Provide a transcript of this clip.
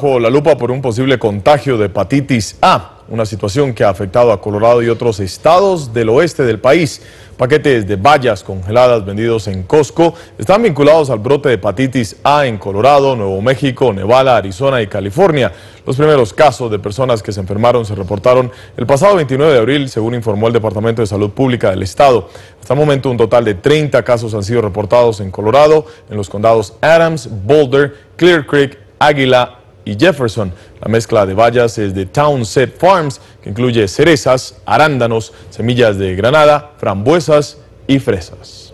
bajo la lupa por un posible contagio de hepatitis A, una situación que ha afectado a Colorado y otros estados del oeste del país. Paquetes de bayas congeladas vendidos en Costco están vinculados al brote de hepatitis A en Colorado, Nuevo México, Nevada, Arizona y California. Los primeros casos de personas que se enfermaron se reportaron el pasado 29 de abril, según informó el Departamento de Salud Pública del Estado. Hasta el momento, un total de 30 casos han sido reportados en Colorado, en los condados Adams, Boulder, Clear Creek, Águila, y Jefferson. La mezcla de bayas es de Townset Farms, que incluye cerezas, arándanos, semillas de granada, frambuesas y fresas.